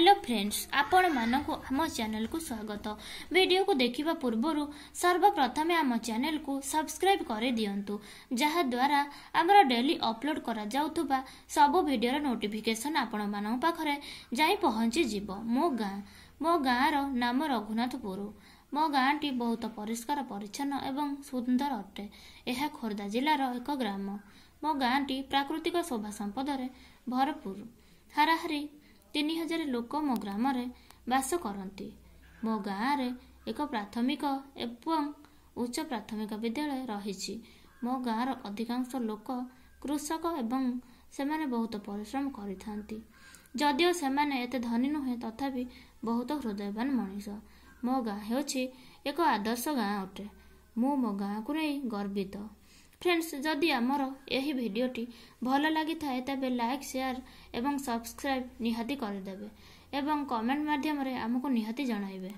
hello friends ଆପଣମାନଙ୍କୁ ଆମ ଚ୍ୟାନେଲକୁ ସ୍ୱାଗତ ଭିଡ଼ିଓକୁ ଦେଖିବା ପୂର୍ବରୁ ସର୍ବପ୍ରଥମେ ଆମ ଚ୍ୟାନେଲକୁ ସବସ୍କ୍ରାଇବ୍ କରିଦିଅନ୍ତୁ ଯାହାଦ୍ୱାରା ଆମର ଡେଲି ଅପଲୋଡ଼ କରାଯାଉଥିବା ସବୁ ଭିଡ଼ିଓର ନୋଟିଫିକେସନ୍ ଆପଣମାନଙ୍କ ପାଖରେ ଯାଇ ପହଞ୍ଚିଯିବ ମୋ ଗାଁ ମୋ ଗାଁର ନାମ ରଘୁନାଥପୁର ମୋ ଗାଁଟି ବହୁତ ପରିଷ୍କାର ପରିଚ୍ଛନ୍ନ ଏବଂ ସୁନ୍ଦର ଅଟେ ଏହା ଖୋର୍ଦ୍ଧା ଜିଲ୍ଲାର ଏକ ଗ୍ରାମ ମୋ ଗାଁଟି ପ୍ରାକୃତିକ ଶୋଭା ସମ୍ପଦରେ ଭରପୁର ହାରାହାରି ତିନି ହଜାର ଲୋକ ମୋ ଗ୍ରାମରେ ବାସ କରନ୍ତି ମୋ ଗାଁରେ ଏକ ପ୍ରାଥମିକ ଏବଂ ଉଚ୍ଚ ପ୍ରାଥମିକ ବିଦ୍ୟାଳୟ ରହିଛି ମୋ ଗାଁର ଅଧିକାଂଶ ଲୋକ କୃଷକ ଏବଂ ସେମାନେ ବହୁତ ପରିଶ୍ରମ କରିଥାନ୍ତି ଯଦିଓ ସେମାନେ ଏତେ ଧନୀ ନୁହେଁ ତଥାପି ବହୁତ ହୃଦୟବାନ ମଣିଷ ମୋ ଗାଁ ହେଉଛି ଏକ ଆଦର୍ଶ ଗାଁ ଅଟେ ମୁଁ ମୋ ଗାଁକୁ ନେଇ ଗର୍ବିତ ଫ୍ରେଣ୍ଡସ୍ ଯଦି ଆମର ଏହି ଭିଡ଼ିଓଟି ଭଲ ଲାଗିଥାଏ ତେବେ ଲାଇକ୍ ସେୟାର ଏବଂ ସବସ୍କ୍ରାଇବ୍ ନିହାତି କରିଦେବେ ଏବଂ କମେଣ୍ଟ ମାଧ୍ୟମରେ ଆମକୁ ନିହାତି ଜଣାଇବେ